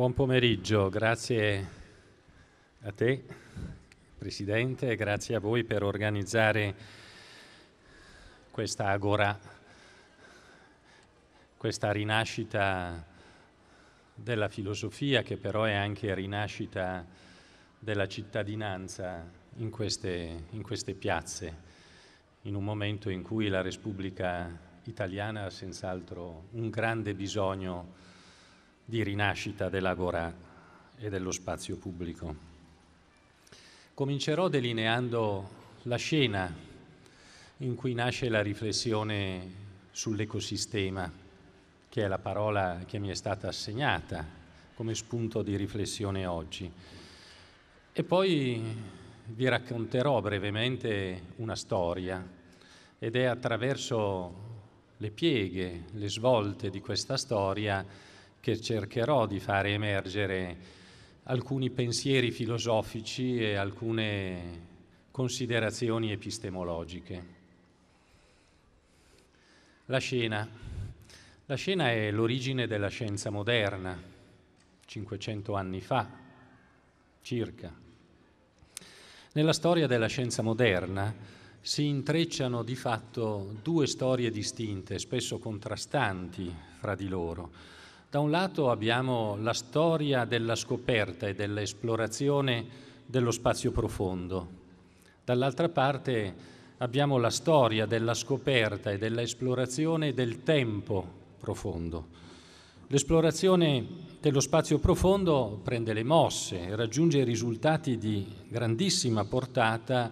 Buon pomeriggio, grazie a te Presidente, grazie a voi per organizzare questa agora, questa rinascita della filosofia che però è anche rinascita della cittadinanza in queste, in queste piazze, in un momento in cui la Repubblica italiana ha senz'altro un grande bisogno di di rinascita dell'Agora e dello spazio pubblico. Comincerò delineando la scena in cui nasce la riflessione sull'ecosistema, che è la parola che mi è stata assegnata come spunto di riflessione oggi. E poi vi racconterò brevemente una storia ed è attraverso le pieghe, le svolte di questa storia che cercherò di fare emergere alcuni pensieri filosofici e alcune considerazioni epistemologiche. La scena. La scena è l'origine della scienza moderna, 500 anni fa, circa. Nella storia della scienza moderna si intrecciano di fatto due storie distinte, spesso contrastanti fra di loro da un lato abbiamo la storia della scoperta e dell'esplorazione dello spazio profondo, dall'altra parte abbiamo la storia della scoperta e dell'esplorazione del tempo profondo. L'esplorazione dello spazio profondo prende le mosse e raggiunge risultati di grandissima portata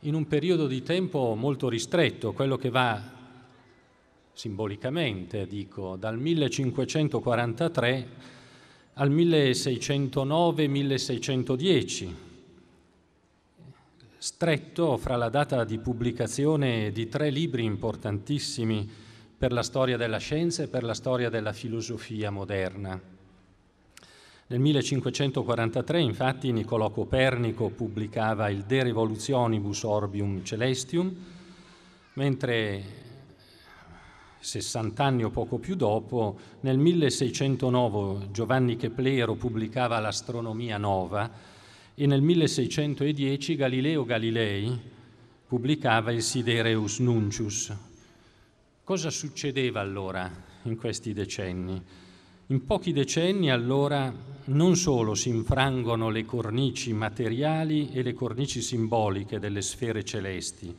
in un periodo di tempo molto ristretto, quello che va simbolicamente dico, dal 1543 al 1609-1610, stretto fra la data di pubblicazione di tre libri importantissimi per la storia della scienza e per la storia della filosofia moderna. Nel 1543 infatti Niccolò Copernico pubblicava il De Revolutionibus Orbium Celestium, mentre 60 anni o poco più dopo, nel 1609 Giovanni Keplero pubblicava l'Astronomia Nova e nel 1610 Galileo Galilei pubblicava il Sidereus Nuncius. Cosa succedeva allora in questi decenni? In pochi decenni allora non solo si infrangono le cornici materiali e le cornici simboliche delle sfere celesti,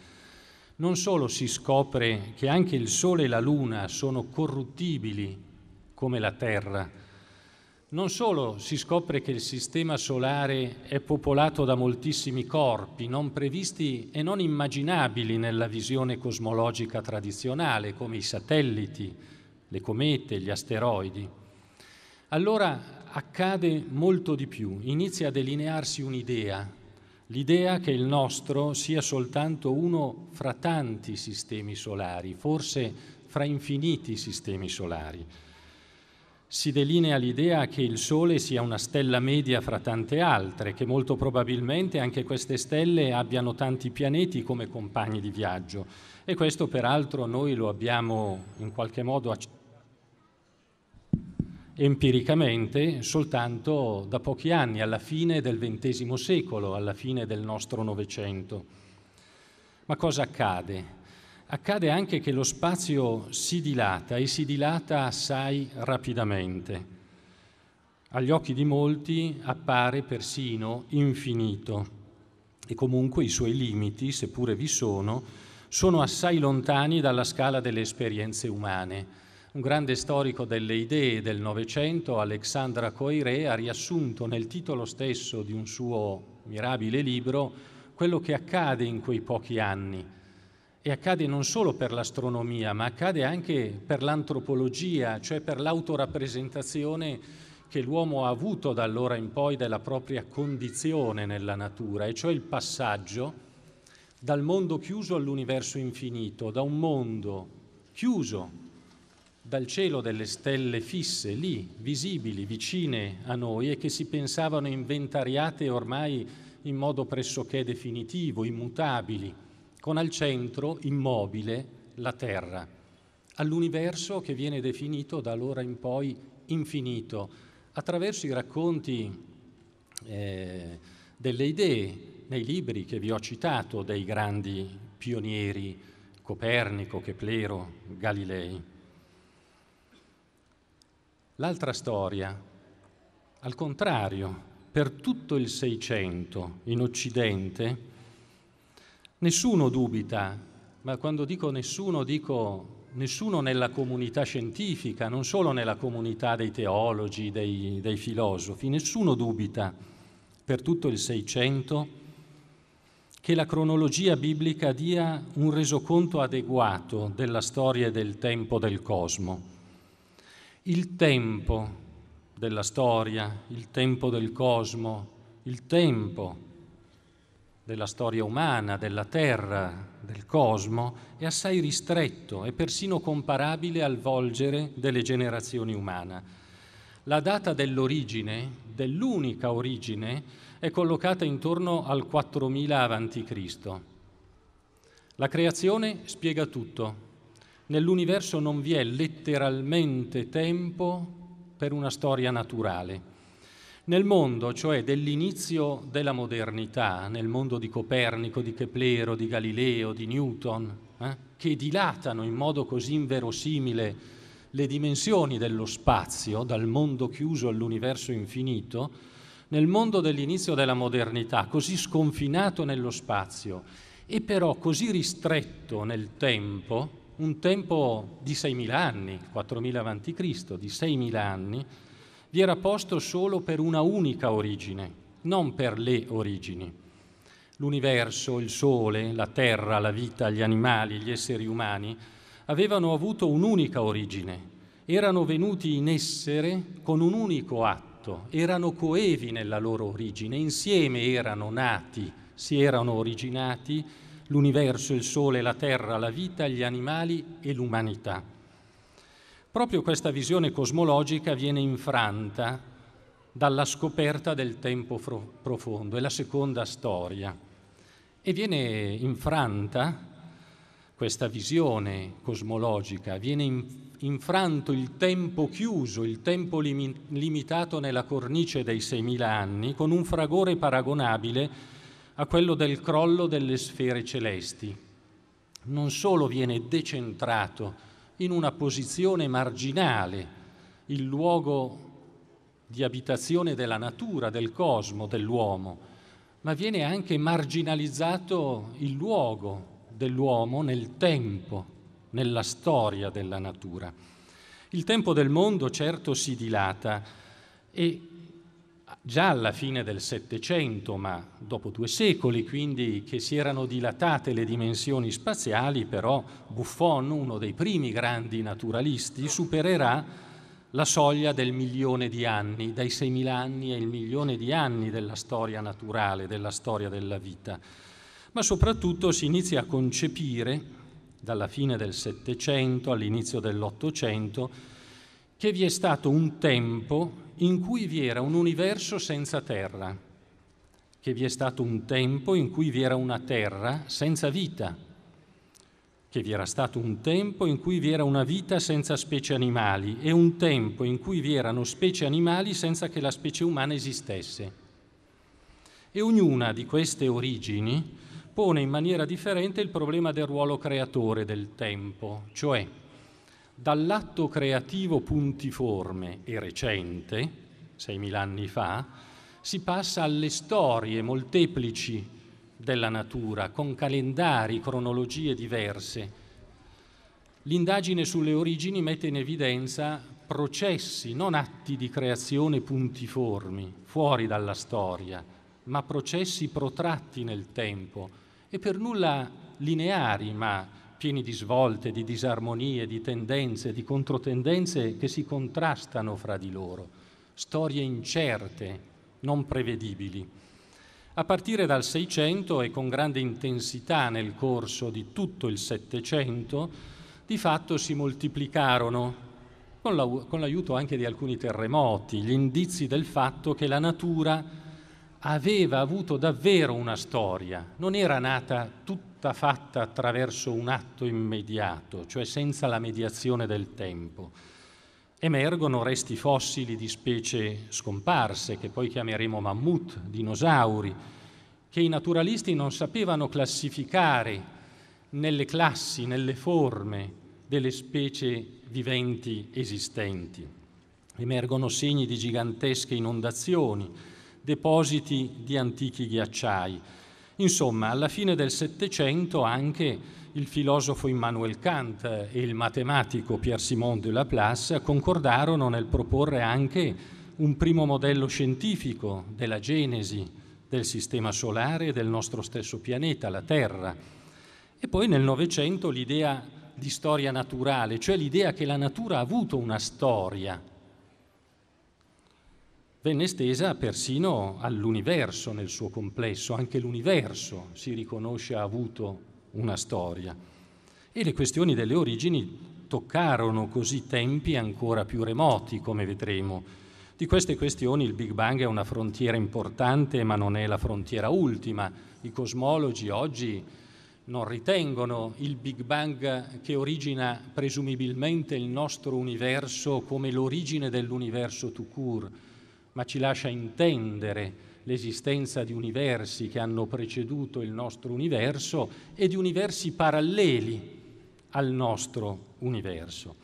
non solo si scopre che anche il Sole e la Luna sono corruttibili come la Terra, non solo si scopre che il Sistema Solare è popolato da moltissimi corpi non previsti e non immaginabili nella visione cosmologica tradizionale, come i satelliti, le comete, gli asteroidi, allora accade molto di più, inizia a delinearsi un'idea l'idea che il nostro sia soltanto uno fra tanti sistemi solari, forse fra infiniti sistemi solari. Si delinea l'idea che il Sole sia una stella media fra tante altre, che molto probabilmente anche queste stelle abbiano tanti pianeti come compagni di viaggio. E questo peraltro noi lo abbiamo in qualche modo accettato empiricamente soltanto da pochi anni, alla fine del XX secolo, alla fine del nostro Novecento. Ma cosa accade? Accade anche che lo spazio si dilata e si dilata assai rapidamente. Agli occhi di molti appare persino infinito e comunque i suoi limiti, seppure vi sono, sono assai lontani dalla scala delle esperienze umane un grande storico delle idee del Novecento, Alexandra Coiré, ha riassunto nel titolo stesso di un suo mirabile libro quello che accade in quei pochi anni. E accade non solo per l'astronomia, ma accade anche per l'antropologia, cioè per l'autorappresentazione che l'uomo ha avuto da allora in poi della propria condizione nella natura, e cioè il passaggio dal mondo chiuso all'universo infinito, da un mondo chiuso dal cielo delle stelle fisse, lì, visibili, vicine a noi e che si pensavano inventariate ormai in modo pressoché definitivo, immutabili, con al centro, immobile, la Terra, all'universo che viene definito da allora in poi infinito, attraverso i racconti eh, delle idee nei libri che vi ho citato dei grandi pionieri, Copernico, Keplero, Galilei. L'altra storia, al contrario, per tutto il Seicento in Occidente, nessuno dubita, ma quando dico nessuno dico nessuno nella comunità scientifica, non solo nella comunità dei teologi, dei, dei, filosofi, nessuno dubita per tutto il Seicento che la cronologia biblica dia un resoconto adeguato della storia e del tempo del cosmo il tempo della storia, il tempo del cosmo, il tempo della storia umana, della Terra, del cosmo, è assai ristretto e persino comparabile al volgere delle generazioni umane. La data dell'origine, dell'unica origine, è collocata intorno al 4000 a.C. La creazione spiega tutto, nell'universo non vi è letteralmente tempo per una storia naturale. Nel mondo, cioè dell'inizio della modernità, nel mondo di Copernico, di Keplero, di Galileo, di Newton, eh, che dilatano in modo così inverosimile le dimensioni dello spazio, dal mondo chiuso all'universo infinito, nel mondo dell'inizio della modernità, così sconfinato nello spazio e però così ristretto nel tempo, un tempo di 6.000 anni, 4.000 a.C., di 6.000 anni, vi era posto solo per una unica origine, non per le origini. L'universo, il Sole, la Terra, la vita, gli animali, gli esseri umani avevano avuto un'unica origine, erano venuti in essere con un unico atto, erano coevi nella loro origine, insieme erano nati, si erano originati l'universo, il sole, la terra, la vita, gli animali e l'umanità. Proprio questa visione cosmologica viene infranta dalla scoperta del tempo profondo, è la seconda storia, e viene infranta questa visione cosmologica, viene infranto il tempo chiuso, il tempo limitato nella cornice dei 6.000 anni, con un fragore paragonabile a quello del crollo delle sfere celesti. Non solo viene decentrato in una posizione marginale il luogo di abitazione della natura, del cosmo, dell'uomo, ma viene anche marginalizzato il luogo dell'uomo nel tempo, nella storia della natura. Il tempo del mondo certo si dilata e già alla fine del Settecento, ma dopo due secoli, quindi che si erano dilatate le dimensioni spaziali, però Buffon, uno dei primi grandi naturalisti, supererà la soglia del milione di anni, dai 6.000 anni al milione di anni della storia naturale, della storia della vita. Ma soprattutto si inizia a concepire, dalla fine del Settecento all'inizio dell'Ottocento, che vi è stato un tempo in cui vi era un universo senza terra, che vi è stato un tempo in cui vi era una terra senza vita, che vi era stato un tempo in cui vi era una vita senza specie animali e un tempo in cui vi erano specie animali senza che la specie umana esistesse. E ognuna di queste origini pone in maniera differente il problema del ruolo creatore del tempo, cioè dall'atto creativo puntiforme e recente, 6.000 anni fa, si passa alle storie molteplici della natura, con calendari, cronologie diverse. L'indagine sulle origini mette in evidenza processi, non atti di creazione puntiformi, fuori dalla storia, ma processi protratti nel tempo e per nulla lineari, ma pieni di svolte, di disarmonie, di tendenze, di controtendenze che si contrastano fra di loro, storie incerte, non prevedibili. A partire dal Seicento e con grande intensità nel corso di tutto il Settecento, di fatto si moltiplicarono, con l'aiuto anche di alcuni terremoti, gli indizi del fatto che la natura aveva avuto davvero una storia, non era nata tutta fatta attraverso un atto immediato, cioè senza la mediazione del tempo. Emergono resti fossili di specie scomparse, che poi chiameremo mammut, dinosauri, che i naturalisti non sapevano classificare nelle classi, nelle forme delle specie viventi esistenti. Emergono segni di gigantesche inondazioni, depositi di antichi ghiacciai. Insomma, alla fine del Settecento anche il filosofo Immanuel Kant e il matematico Pierre Simon de Laplace concordarono nel proporre anche un primo modello scientifico della genesi del sistema solare e del nostro stesso pianeta, la Terra. E poi nel Novecento l'idea di storia naturale, cioè l'idea che la natura ha avuto una storia, venne estesa persino all'universo nel suo complesso, anche l'universo si riconosce ha avuto una storia. E le questioni delle origini toccarono così tempi ancora più remoti, come vedremo. Di queste questioni il Big Bang è una frontiera importante, ma non è la frontiera ultima. I cosmologi oggi non ritengono il Big Bang che origina presumibilmente il nostro universo come l'origine dell'universo tout court ma ci lascia intendere l'esistenza di universi che hanno preceduto il nostro universo e di universi paralleli al nostro universo.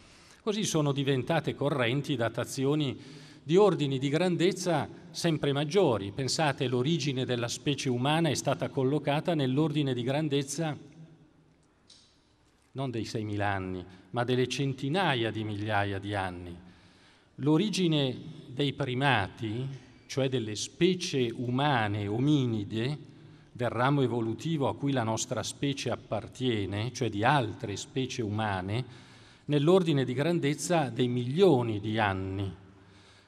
Così sono diventate correnti datazioni di ordini di grandezza sempre maggiori. Pensate, l'origine della specie umana è stata collocata nell'ordine di grandezza non dei 6.000 anni, ma delle centinaia di migliaia di anni. L'origine dei primati, cioè delle specie umane, ominide, del ramo evolutivo a cui la nostra specie appartiene, cioè di altre specie umane, nell'ordine di grandezza dei milioni di anni.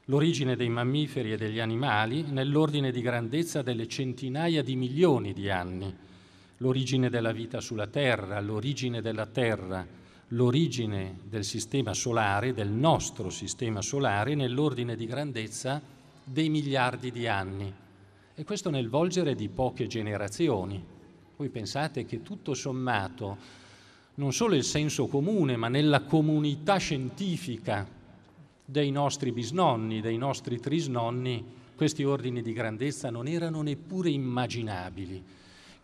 L'origine dei mammiferi e degli animali nell'ordine di grandezza delle centinaia di milioni di anni. L'origine della vita sulla Terra, l'origine della Terra, l'origine del sistema solare, del nostro sistema solare, nell'ordine di grandezza dei miliardi di anni. E questo nel volgere di poche generazioni. Voi pensate che tutto sommato non solo il senso comune, ma nella comunità scientifica dei nostri bisnonni, dei nostri trisnonni, questi ordini di grandezza non erano neppure immaginabili.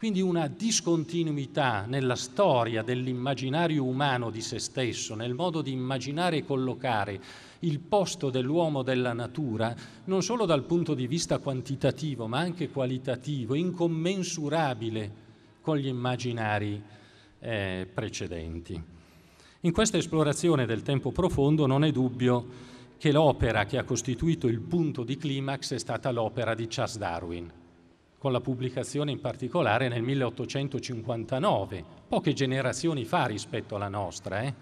Quindi una discontinuità nella storia dell'immaginario umano di se stesso, nel modo di immaginare e collocare il posto dell'uomo della natura, non solo dal punto di vista quantitativo, ma anche qualitativo, incommensurabile con gli immaginari eh, precedenti. In questa esplorazione del tempo profondo non è dubbio che l'opera che ha costituito il punto di climax è stata l'opera di Charles Darwin, con la pubblicazione in particolare nel 1859, poche generazioni fa rispetto alla nostra, eh,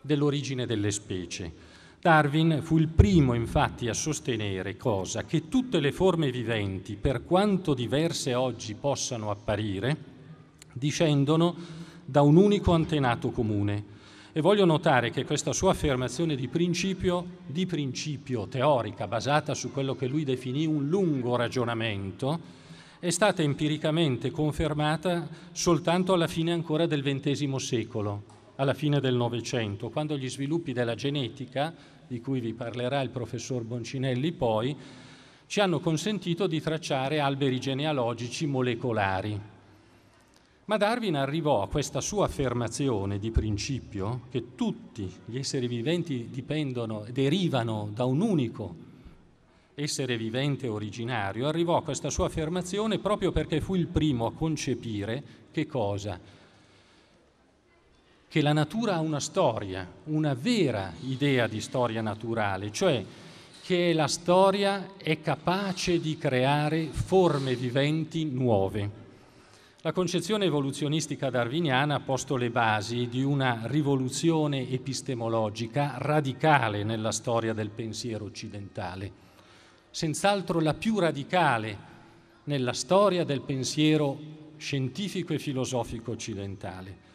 dell'origine delle specie. Darwin fu il primo infatti a sostenere cosa? Che tutte le forme viventi, per quanto diverse oggi possano apparire, discendono da un unico antenato comune. E voglio notare che questa sua affermazione di principio, di principio teorica, basata su quello che lui definì un lungo ragionamento, è stata empiricamente confermata soltanto alla fine ancora del XX secolo, alla fine del Novecento, quando gli sviluppi della genetica, di cui vi parlerà il professor Boncinelli poi, ci hanno consentito di tracciare alberi genealogici molecolari. Ma Darwin arrivò a questa sua affermazione di principio che tutti gli esseri viventi dipendono, derivano da un unico essere vivente originario, arrivò a questa sua affermazione proprio perché fu il primo a concepire che cosa? Che la natura ha una storia, una vera idea di storia naturale, cioè che la storia è capace di creare forme viventi nuove. La concezione evoluzionistica darwiniana ha posto le basi di una rivoluzione epistemologica radicale nella storia del pensiero occidentale senz'altro la più radicale nella storia del pensiero scientifico e filosofico occidentale.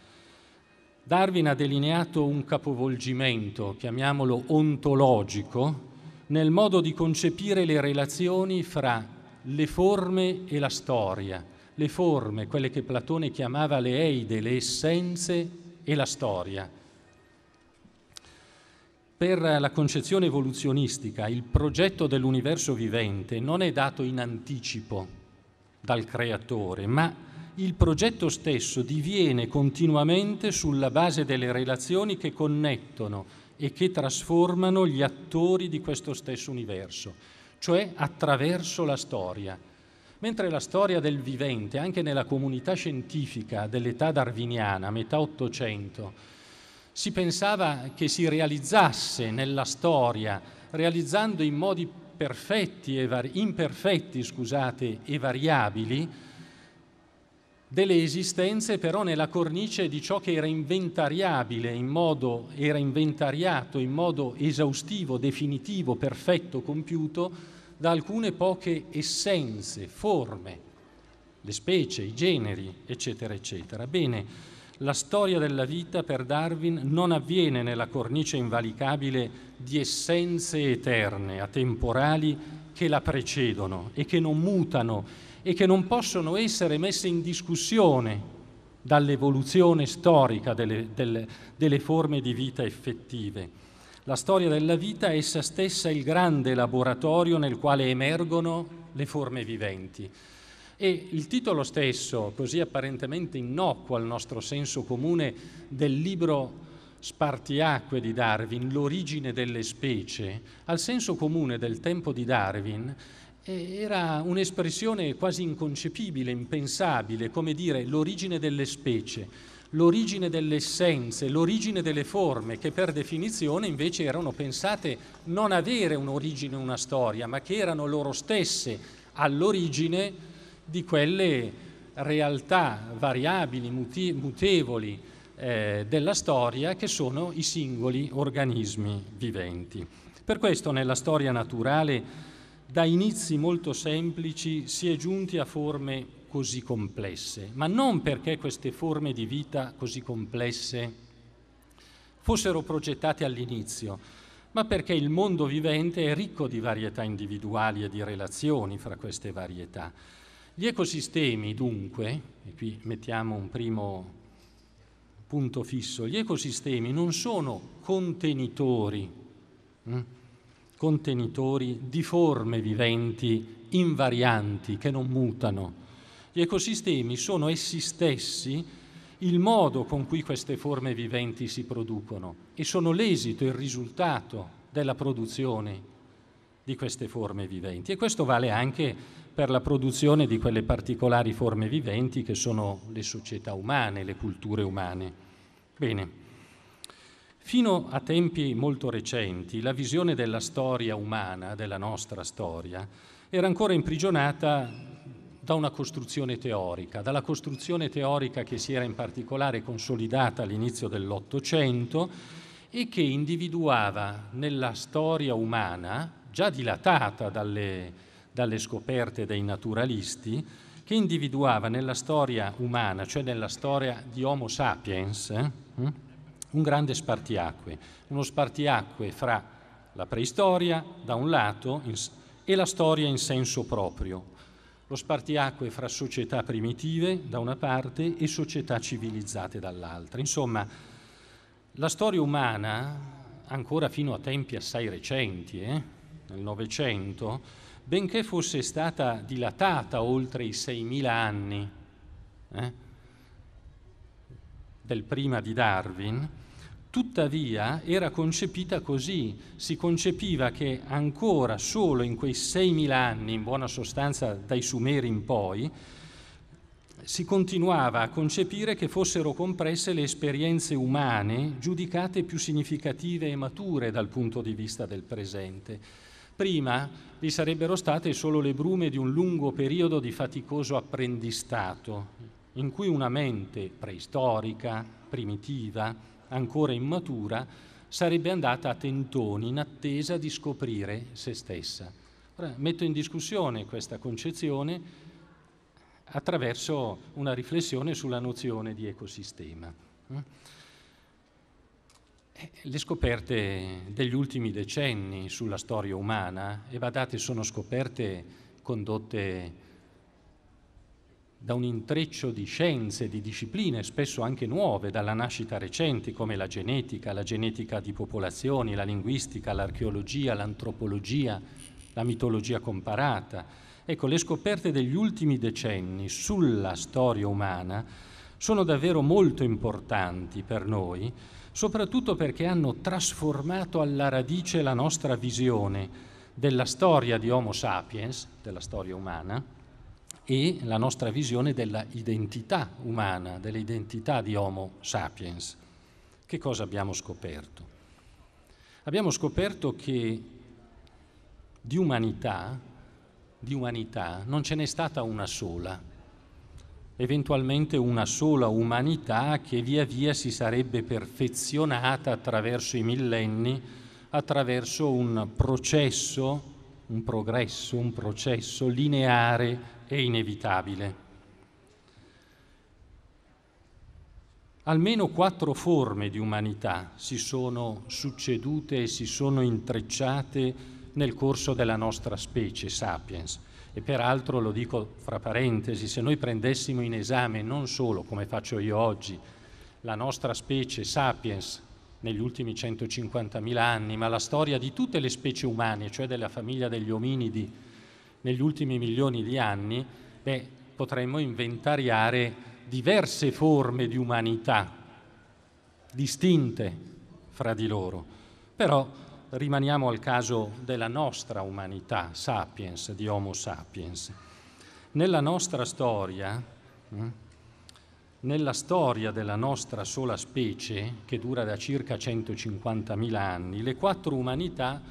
Darwin ha delineato un capovolgimento, chiamiamolo ontologico, nel modo di concepire le relazioni fra le forme e la storia, le forme, quelle che Platone chiamava le eide, le essenze e la storia. Per la concezione evoluzionistica il progetto dell'universo vivente non è dato in anticipo dal creatore, ma il progetto stesso diviene continuamente sulla base delle relazioni che connettono e che trasformano gli attori di questo stesso universo, cioè attraverso la storia. Mentre la storia del vivente, anche nella comunità scientifica dell'età darwiniana, metà Ottocento, si pensava che si realizzasse nella storia, realizzando in modi perfetti e vari, imperfetti scusate, e variabili, delle esistenze però nella cornice di ciò che era inventariabile in modo, era inventariato in modo esaustivo, definitivo, perfetto, compiuto da alcune poche essenze, forme, le specie, i generi, eccetera, eccetera. Bene, la storia della vita per Darwin non avviene nella cornice invalicabile di essenze eterne, atemporali, che la precedono e che non mutano e che non possono essere messe in discussione dall'evoluzione storica delle, delle, delle forme di vita effettive. La storia della vita è essa stessa il grande laboratorio nel quale emergono le forme viventi. E il titolo stesso, così apparentemente innocuo al nostro senso comune, del libro Spartiacque di Darwin, L'origine delle specie, al senso comune del tempo di Darwin, eh, era un'espressione quasi inconcepibile, impensabile, come dire l'origine delle specie, l'origine delle essenze, l'origine delle forme, che per definizione invece erano pensate non avere un'origine, una storia, ma che erano loro stesse all'origine di quelle realtà variabili, mutevoli eh, della storia che sono i singoli organismi viventi. Per questo nella storia naturale da inizi molto semplici si è giunti a forme così complesse, ma non perché queste forme di vita così complesse fossero progettate all'inizio, ma perché il mondo vivente è ricco di varietà individuali e di relazioni fra queste varietà. Gli ecosistemi, dunque, e qui mettiamo un primo punto fisso, gli ecosistemi non sono contenitori, mh? Mm? contenitori di forme viventi invarianti che non mutano. Gli ecosistemi sono essi stessi il modo con cui queste forme viventi si producono e sono l'esito, il risultato della produzione di queste forme viventi. E questo vale anche per la produzione di quelle particolari forme viventi che sono le società umane, le culture umane. Bene. Fino a tempi molto recenti la visione della storia umana, della nostra storia, era ancora imprigionata da una costruzione teorica, dalla costruzione teorica che si era in particolare consolidata all'inizio dell'Ottocento e che individuava nella storia umana, già dilatata dalle dalle scoperte dei naturalisti, che individuava nella storia umana, cioè nella storia di Homo sapiens, eh, un grande spartiacque, uno spartiacque fra la preistoria da un lato e la storia in senso proprio, lo spartiacque fra società primitive da una parte e società civilizzate dall'altra. Insomma, la storia umana, ancora fino a tempi assai recenti, eh, nel Novecento, benché fosse stata dilatata oltre i 6.000 anni eh, del prima di Darwin, tuttavia era concepita così, si concepiva che ancora solo in quei 6.000 anni, in buona sostanza dai Sumeri in poi, si continuava a concepire che fossero compresse le esperienze umane giudicate più significative e mature dal punto di vista del presente Prima vi sarebbero state solo le brume di un lungo periodo di faticoso apprendistato, in cui una mente preistorica, primitiva, ancora immatura, sarebbe andata a tentoni in attesa di scoprire se stessa. Ora, metto in discussione questa concezione attraverso una riflessione sulla nozione di ecosistema. Le scoperte degli ultimi decenni sulla storia umana, e badate, sono scoperte condotte da un intreccio di scienze, di discipline, spesso anche nuove, dalla nascita recente, come la genetica, la genetica di popolazioni, la linguistica, l'archeologia, l'antropologia, la mitologia comparata. Ecco, le scoperte degli ultimi decenni sulla storia umana sono davvero molto importanti per noi soprattutto perché hanno trasformato alla radice la nostra visione della storia di Homo sapiens, della storia umana, e la nostra visione della identità umana, dell'identità di Homo sapiens. Che cosa abbiamo scoperto? Abbiamo scoperto che di umanità, di umanità non ce n'è stata una sola eventualmente una sola umanità che via via si sarebbe perfezionata attraverso i millenni, attraverso un processo, un progresso, un processo lineare e inevitabile. Almeno quattro forme di umanità si sono succedute e si sono intrecciate nel corso della nostra specie, Sapiens. E peraltro lo dico fra parentesi, se noi prendessimo in esame non solo, come faccio io oggi, la nostra specie sapiens negli ultimi 150.000 anni, ma la storia di tutte le specie umane, cioè della famiglia degli ominidi negli ultimi milioni di anni, beh, potremmo inventariare diverse forme di umanità distinte fra di loro. Però rimaniamo al caso della nostra umanità, sapiens, di Homo sapiens. Nella nostra storia, mm, nella storia della nostra sola specie, che dura da circa 150.000 anni, le quattro umanità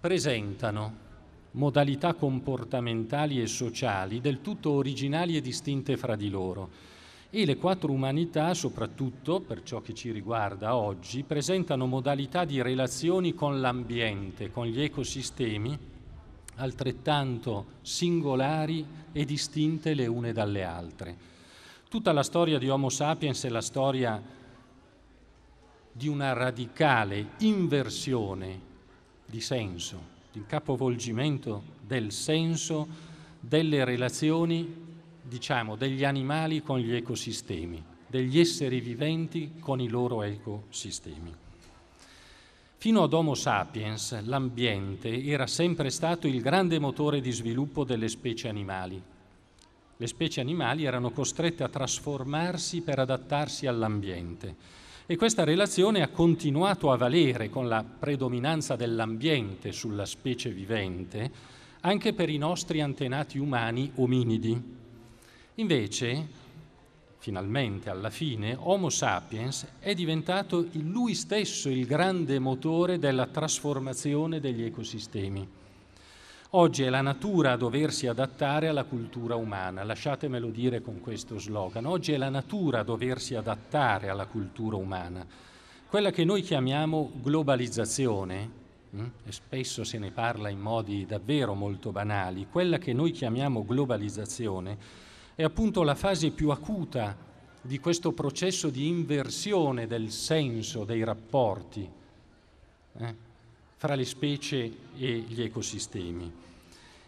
presentano modalità comportamentali e sociali del tutto originali e distinte fra di loro e le quattro umanità, soprattutto per ciò che ci riguarda oggi, presentano modalità di relazioni con l'ambiente, con gli ecosistemi, altrettanto singolari e distinte le une dalle altre. Tutta la storia di Homo sapiens è la storia di una radicale inversione di senso, di capovolgimento del senso delle relazioni diciamo, degli animali con gli ecosistemi, degli esseri viventi con i loro ecosistemi. Fino ad Homo sapiens l'ambiente era sempre stato il grande motore di sviluppo delle specie animali. Le specie animali erano costrette a trasformarsi per adattarsi all'ambiente e questa relazione ha continuato a valere con la predominanza dell'ambiente sulla specie vivente anche per i nostri antenati umani ominidi. Invece, finalmente alla fine, Homo sapiens è diventato lui stesso il grande motore della trasformazione degli ecosistemi. Oggi è la natura a doversi adattare alla cultura umana, lasciatemelo dire con questo slogan, oggi è la natura a doversi adattare alla cultura umana. Quella che noi chiamiamo globalizzazione, hm, e spesso se ne parla in modi davvero molto banali, quella che noi chiamiamo globalizzazione è appunto la fase più acuta di questo processo di inversione del senso dei rapporti eh, fra le specie e gli ecosistemi.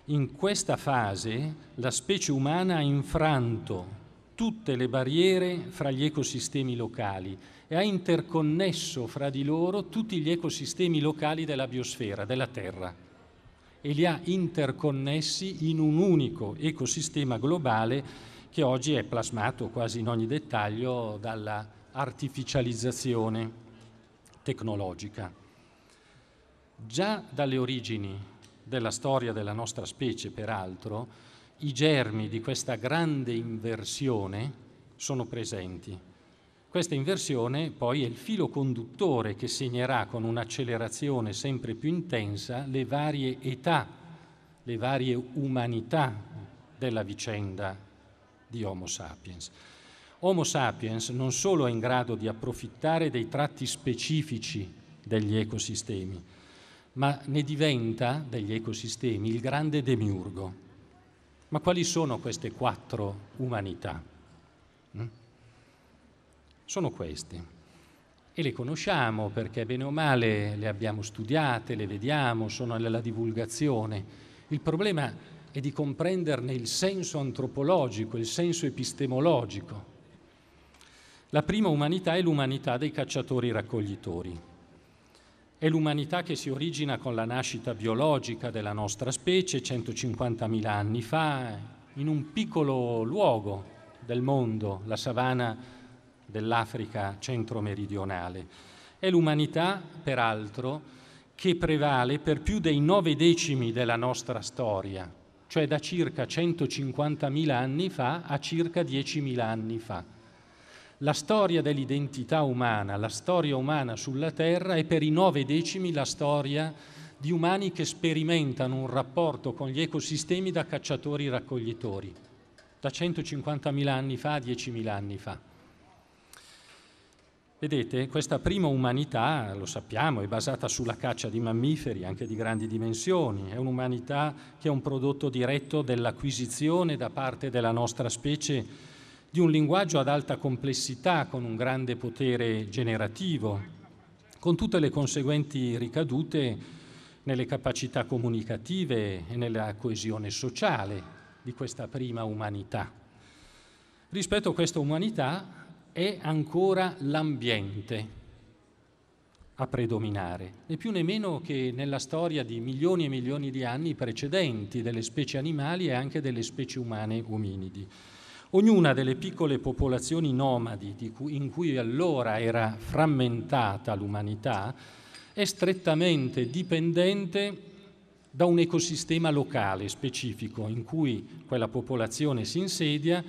In questa fase la specie umana ha infranto tutte le barriere fra gli ecosistemi locali e ha interconnesso fra di loro tutti gli ecosistemi locali della biosfera, della Terra e li ha interconnessi in un unico ecosistema globale che oggi è plasmato quasi in ogni dettaglio dalla artificializzazione tecnologica. Già dalle origini della storia della nostra specie, peraltro, i germi di questa grande inversione sono presenti. Questa inversione poi è il filo conduttore che segnerà con un'accelerazione sempre più intensa le varie età, le varie umanità della vicenda di Homo sapiens. Homo sapiens non solo è in grado di approfittare dei tratti specifici degli ecosistemi, ma ne diventa degli ecosistemi il grande demiurgo. Ma quali sono queste quattro umanità? Mm? sono questi. E le conosciamo perché bene o male le abbiamo studiate, le vediamo, sono nella divulgazione. Il problema è di comprenderne il senso antropologico, il senso epistemologico. La prima umanità è l'umanità dei cacciatori-raccoglitori. È l'umanità che si origina con la nascita biologica della nostra specie 150.000 anni fa in un piccolo luogo del mondo, la savana dell'Africa centro-meridionale. È l'umanità, peraltro, che prevale per più dei nove decimi della nostra storia, cioè da circa 150.000 anni fa a circa 10.000 anni fa. La storia dell'identità umana, la storia umana sulla Terra è per i nove decimi la storia di umani che sperimentano un rapporto con gli ecosistemi da cacciatori-raccoglitori, da 150.000 anni fa a 10.000 anni fa. Vedete, questa prima umanità, lo sappiamo, è basata sulla caccia di mammiferi, anche di grandi dimensioni, è un'umanità che è un prodotto diretto dell'acquisizione da parte della nostra specie di un linguaggio ad alta complessità, con un grande potere generativo, con tutte le conseguenti ricadute nelle capacità comunicative e nella coesione sociale di questa prima umanità. Rispetto a questa umanità, è ancora l'ambiente a predominare, né più né meno che nella storia di milioni e milioni di anni precedenti delle specie animali e anche delle specie umane ominidi. Ognuna delle piccole popolazioni nomadi cui, in cui allora era frammentata l'umanità è strettamente dipendente da un ecosistema locale specifico in cui quella popolazione si insedia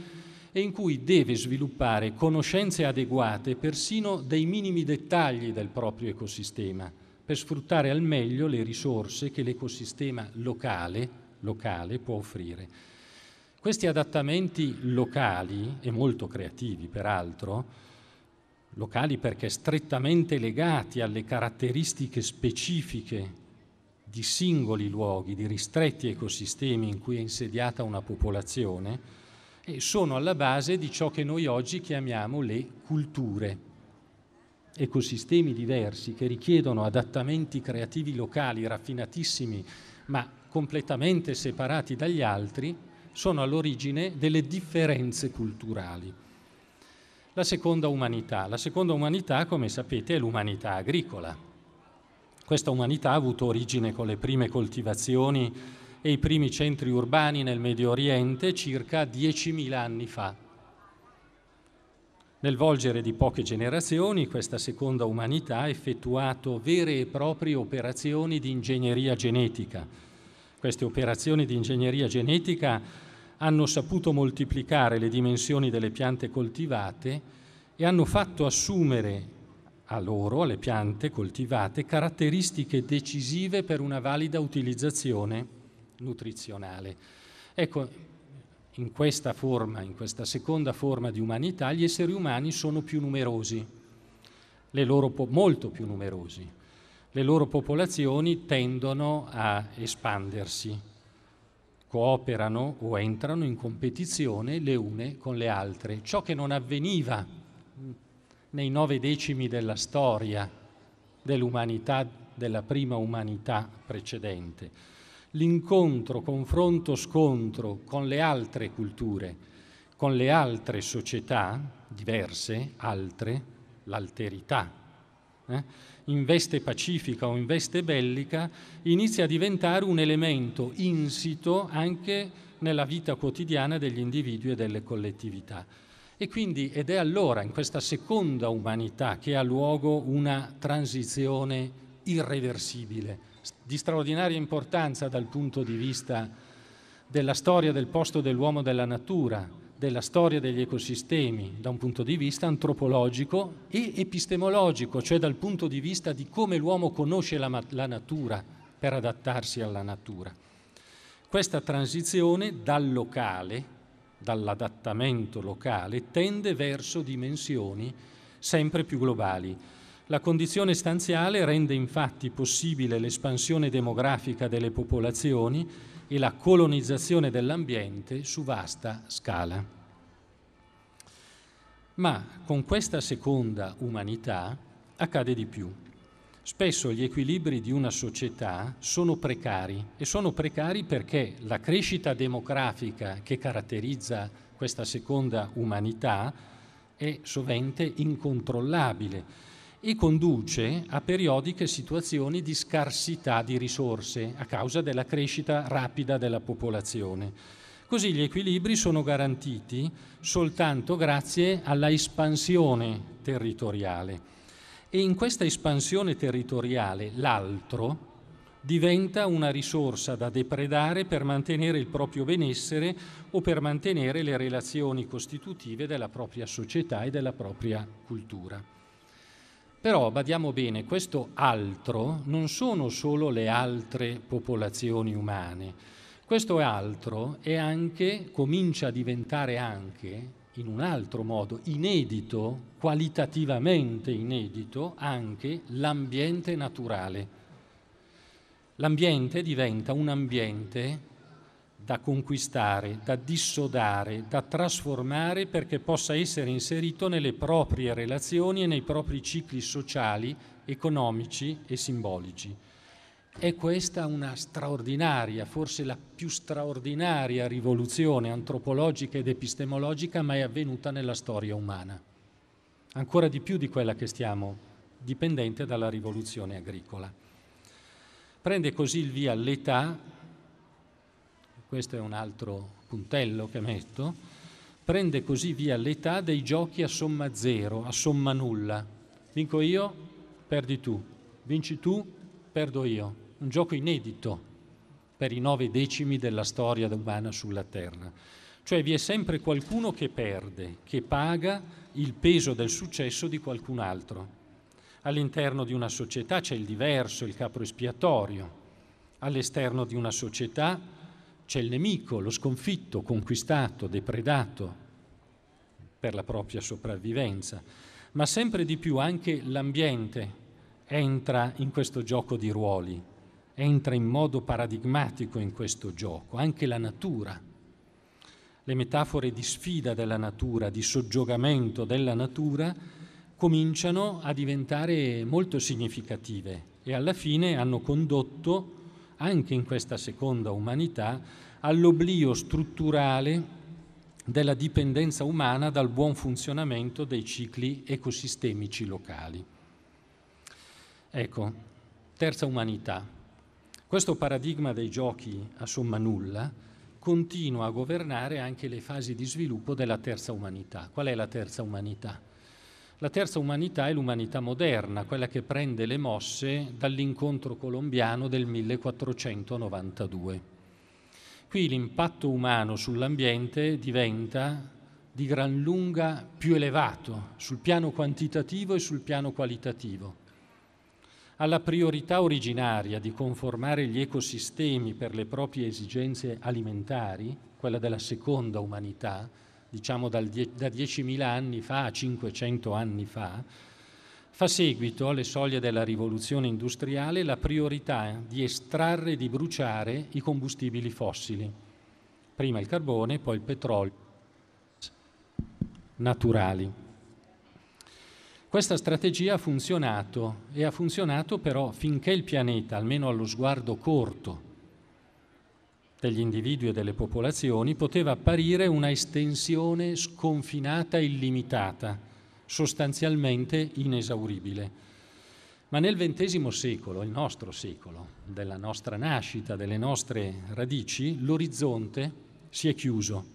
e in cui deve sviluppare conoscenze adeguate persino dei minimi dettagli del proprio ecosistema per sfruttare al meglio le risorse che l'ecosistema locale, locale può offrire. Questi adattamenti locali, e molto creativi peraltro, locali perché strettamente legati alle caratteristiche specifiche di singoli luoghi, di ristretti ecosistemi in cui è insediata una popolazione, e sono alla base di ciò che noi oggi chiamiamo le culture ecosistemi diversi che richiedono adattamenti creativi locali raffinatissimi, ma completamente separati dagli altri, sono all'origine delle differenze culturali. La seconda umanità. La seconda umanità, come sapete, è l'umanità agricola. Questa umanità ha avuto origine con le prime coltivazioni e i primi centri urbani nel Medio Oriente circa 10.000 anni fa. Nel volgere di poche generazioni questa seconda umanità ha effettuato vere e proprie operazioni di ingegneria genetica. Queste operazioni di ingegneria genetica hanno saputo moltiplicare le dimensioni delle piante coltivate e hanno fatto assumere a loro, alle piante coltivate, caratteristiche decisive per una valida utilizzazione nutrizionale. Ecco, in questa forma, in questa seconda forma di umanità, gli esseri umani sono più numerosi, po- molto più numerosi. Le loro popolazioni tendono a espandersi, cooperano o entrano in competizione le une con le altre, ciò che non avveniva nei nove decimi della storia dell'umanità, della prima umanità precedente l'incontro, confronto, scontro con le altre culture, con le altre società diverse, altre, l'alterità, eh? in veste pacifica o in veste bellica, inizia a diventare un elemento insito anche nella vita quotidiana degli individui e delle collettività. E quindi, ed è allora in questa seconda umanità che ha luogo una transizione irreversibile, di straordinaria importanza dal punto di vista della storia del posto dell'uomo della natura, della storia degli ecosistemi, da un punto di vista antropologico e epistemologico, cioè dal punto di vista di come l'uomo conosce la, la natura per adattarsi alla natura. Questa transizione dal locale, dall'adattamento locale, tende verso dimensioni sempre più globali. La condizione stanziale rende infatti possibile l'espansione demografica delle popolazioni e la colonizzazione dell'ambiente su vasta scala. Ma con questa seconda umanità accade di più. Spesso gli equilibri di una società sono precari e sono precari perché la crescita demografica che caratterizza questa seconda umanità è sovente incontrollabile e conduce a periodiche situazioni di scarsità di risorse a causa della crescita rapida della popolazione. Così gli equilibri sono garantiti soltanto grazie alla espansione territoriale. E in questa espansione territoriale l'altro diventa una risorsa da depredare per mantenere il proprio benessere o per mantenere le relazioni costitutive della propria società e della propria cultura. Però badiamo bene, questo altro non sono solo le altre popolazioni umane, questo altro è anche, comincia a diventare anche, in un altro modo, inedito, qualitativamente inedito, anche l'ambiente naturale. L'ambiente diventa un ambiente da conquistare, da dissodare, da trasformare perché possa essere inserito nelle proprie relazioni e nei propri cicli sociali, economici e simbolici. È questa una straordinaria, forse la più straordinaria rivoluzione antropologica ed epistemologica mai avvenuta nella storia umana, ancora di più di quella che stiamo dipendente dalla rivoluzione agricola. Prende così il via l'età questo è un altro puntello che metto, prende così via l'età dei giochi a somma zero, a somma nulla. Vinco io, perdi tu, vinci tu, perdo io. Un gioco inedito per i nove decimi della storia umana sulla Terra. Cioè vi è sempre qualcuno che perde, che paga il peso del successo di qualcun altro. All'interno di una società c'è il diverso, il capro espiatorio. All'esterno di una società c'è il nemico, lo sconfitto, conquistato, depredato per la propria sopravvivenza, ma sempre di più anche l'ambiente entra in questo gioco di ruoli, entra in modo paradigmatico in questo gioco, anche la natura. Le metafore di sfida della natura, di soggiogamento della natura, cominciano a diventare molto significative e alla fine hanno condotto anche in questa seconda umanità, all'oblio strutturale della dipendenza umana dal buon funzionamento dei cicli ecosistemici locali. Ecco, terza umanità. Questo paradigma dei giochi a somma nulla continua a governare anche le fasi di sviluppo della terza umanità. Qual è la terza umanità? La terza umanità è l'umanità moderna, quella che prende le mosse dall'incontro colombiano del 1492. Qui l'impatto umano sull'ambiente diventa di gran lunga più elevato sul piano quantitativo e sul piano qualitativo. Alla priorità originaria di conformare gli ecosistemi per le proprie esigenze alimentari, quella della seconda umanità, diciamo da 10.000 anni fa a 500 anni fa, fa seguito alle soglie della rivoluzione industriale la priorità di estrarre e di bruciare i combustibili fossili, prima il carbone, poi il petrolio, naturali. Questa strategia ha funzionato e ha funzionato però finché il pianeta, almeno allo sguardo corto, degli individui e delle popolazioni poteva apparire una estensione sconfinata e illimitata, sostanzialmente inesauribile. Ma nel XX secolo, il nostro secolo, della nostra nascita, delle nostre radici, l'orizzonte si è chiuso,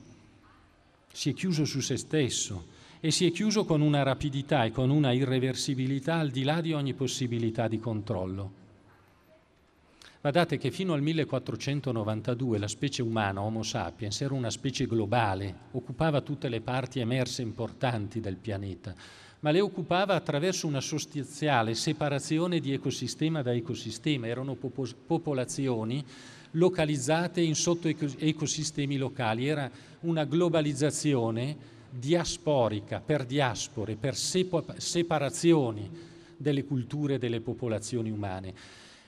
si è chiuso su se stesso e si è chiuso con una rapidità e con una irreversibilità al di là di ogni possibilità di controllo. Guardate che fino al 1492 la specie umana, Homo sapiens, era una specie globale, occupava tutte le parti emerse importanti del pianeta, ma le occupava attraverso una sostanziale separazione di ecosistema da ecosistema, erano popolazioni localizzate in sotto ecosistemi locali, era una globalizzazione diasporica, per diaspore, per separazioni delle culture e delle popolazioni umane.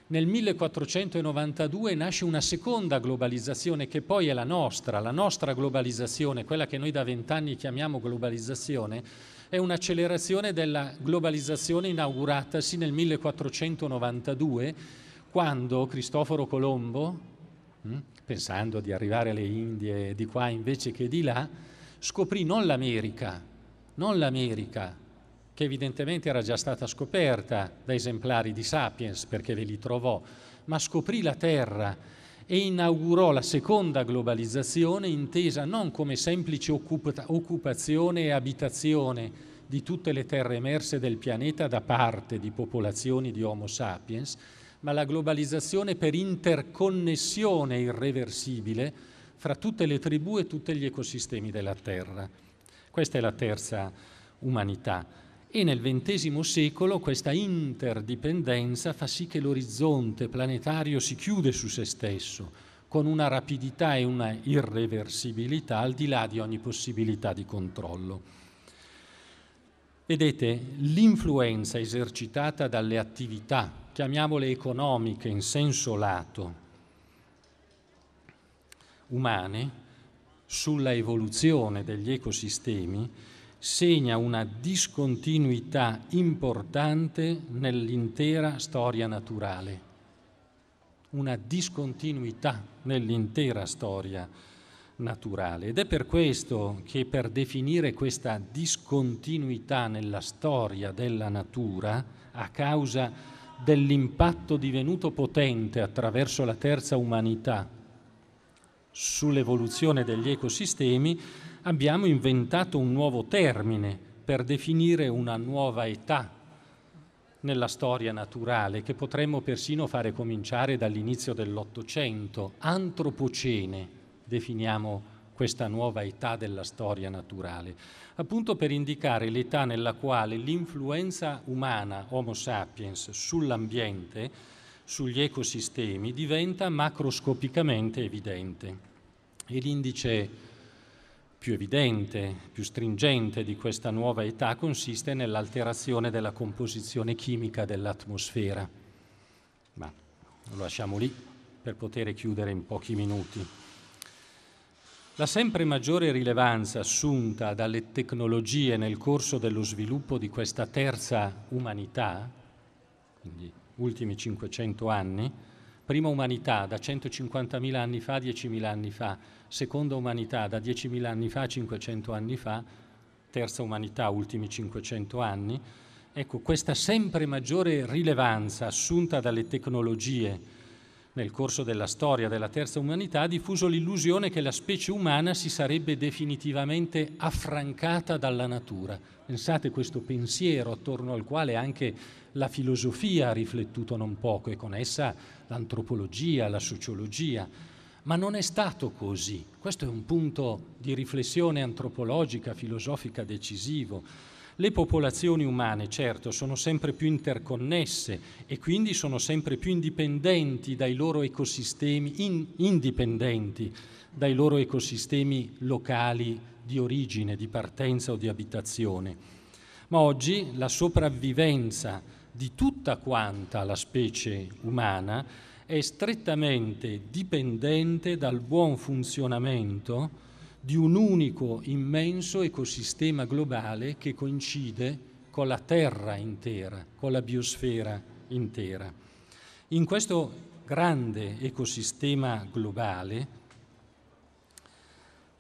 Nel 1492 nasce una seconda globalizzazione che poi è la nostra, la nostra globalizzazione, quella che noi da vent'anni chiamiamo globalizzazione, è un'accelerazione della globalizzazione inauguratasi nel 1492 quando Cristoforo Colombo, hm, pensando di arrivare alle Indie di qua invece che di là, scoprì non l'America, non l'America, che evidentemente era già stata scoperta da esemplari di Sapiens perché ve li trovò, ma scoprì la Terra e inaugurò la seconda globalizzazione intesa non come semplice occupazione e abitazione di tutte le terre emerse del pianeta da parte di popolazioni di Homo sapiens, ma la globalizzazione per interconnessione irreversibile fra tutte le tribù e tutti gli ecosistemi della Terra. Questa è la terza umanità. E nel XX secolo questa interdipendenza fa sì che l'orizzonte planetario si chiude su se stesso, con una rapidità e una irreversibilità al di là di ogni possibilità di controllo. Vedete, l'influenza esercitata dalle attività, chiamiamole economiche in senso lato, umane, sulla evoluzione degli ecosistemi, segna una discontinuità importante nell'intera storia naturale, una discontinuità nell'intera storia naturale. Ed è per questo che per definire questa discontinuità nella storia della natura, a causa dell'impatto divenuto potente attraverso la terza umanità sull'evoluzione degli ecosistemi, abbiamo inventato un nuovo termine per definire una nuova età nella storia naturale che potremmo persino fare cominciare dall'inizio dell'Ottocento. Antropocene definiamo questa nuova età della storia naturale, appunto per indicare l'età nella quale l'influenza umana, Homo sapiens, sull'ambiente, sugli ecosistemi, diventa macroscopicamente evidente. E l'indice più evidente, più stringente di questa nuova età consiste nell'alterazione della composizione chimica dell'atmosfera. Ma lo lasciamo lì per poter chiudere in pochi minuti. La sempre maggiore rilevanza assunta dalle tecnologie nel corso dello sviluppo di questa terza umanità, quindi ultimi 500 anni, Prima umanità da 150.000 anni fa, 10.000 anni fa, seconda umanità da 10.000 anni fa, 500 anni fa, terza umanità ultimi 500 anni. Ecco, questa sempre maggiore rilevanza assunta dalle tecnologie nel corso della storia della terza umanità, ha diffuso l'illusione che la specie umana si sarebbe definitivamente affrancata dalla natura. Pensate questo pensiero attorno al quale anche la filosofia ha riflettuto non poco e con essa l'antropologia, la sociologia. Ma non è stato così. Questo è un punto di riflessione antropologica, filosofica decisivo le popolazioni umane, certo, sono sempre più interconnesse e quindi sono sempre più indipendenti dai loro ecosistemi, in, indipendenti dai loro ecosistemi locali di origine, di partenza o di abitazione. Ma oggi la sopravvivenza di tutta quanta la specie umana è strettamente dipendente dal buon funzionamento di un unico immenso ecosistema globale che coincide con la Terra intera, con la biosfera intera. In questo grande ecosistema globale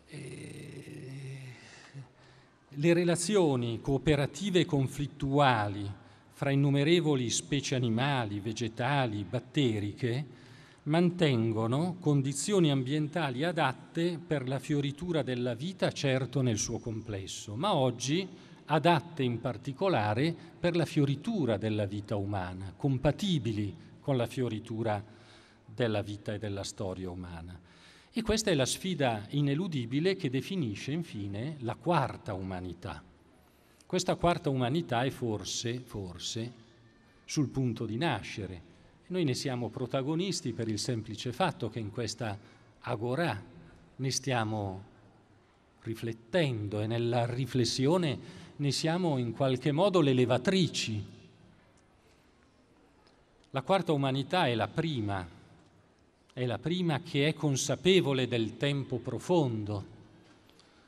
eh, le relazioni cooperative e conflittuali fra innumerevoli specie animali, vegetali, batteriche mantengono condizioni ambientali adatte per la fioritura della vita, certo nel suo complesso, ma oggi adatte in particolare per la fioritura della vita umana, compatibili con la fioritura della vita e della storia umana. E questa è la sfida ineludibile che definisce infine la quarta umanità. Questa quarta umanità è forse, forse, sul punto di nascere. Noi ne siamo protagonisti per il semplice fatto che in questa agora ne stiamo riflettendo e nella riflessione ne siamo in qualche modo le levatrici. La quarta umanità è la prima, è la prima che è consapevole del tempo profondo.